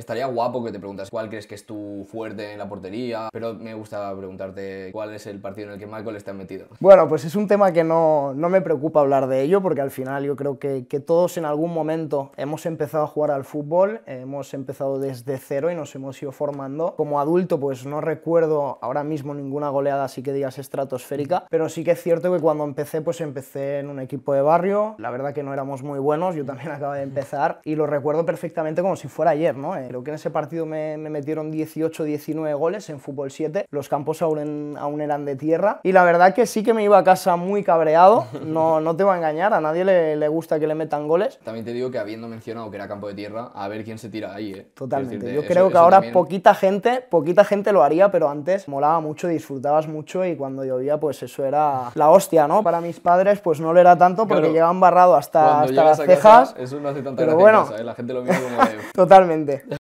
estaría guapo que te preguntas cuál crees que es tu fuerte en la portería, pero me gusta preguntarte cuál es el partido en el que Michael está metido. Bueno, pues es un tema que no, no me preocupa hablar de ello, porque al final yo creo que, que todos en algún momento hemos empezado a jugar al fútbol, hemos empezado desde cero y nos hemos ido formando. Como adulto, pues no recuerdo ahora mismo ninguna goleada así que digas estratosférica, pero sí que es cierto que cuando empecé, pues empecé en un equipo de barrio, la verdad que no éramos muy buenos, yo también acabo de empezar, y lo recuerdo perfectamente como si fuera ayer, ¿no? Eh, Creo que en ese partido me, metieron 18, 19 goles en fútbol 7. Los campos aún, aún eran de tierra. Y la verdad que sí que me iba a casa muy cabreado. No, no te voy a engañar, a nadie le, gusta que le metan goles. También te digo que habiendo mencionado que era campo de tierra, a ver quién se tira ahí. Eh. Totalmente. Yo creo que ahora poquita gente, poquita gente lo haría, pero antes molaba mucho, disfrutabas mucho y cuando llovía, pues eso era la hostia, ¿no? Para mis padres, pues no lo era tanto porque llegaban barrado hasta, hasta las cejas. eso no hace tanta pero bueno. ¿eh? la gente lo mira como. Totalmente.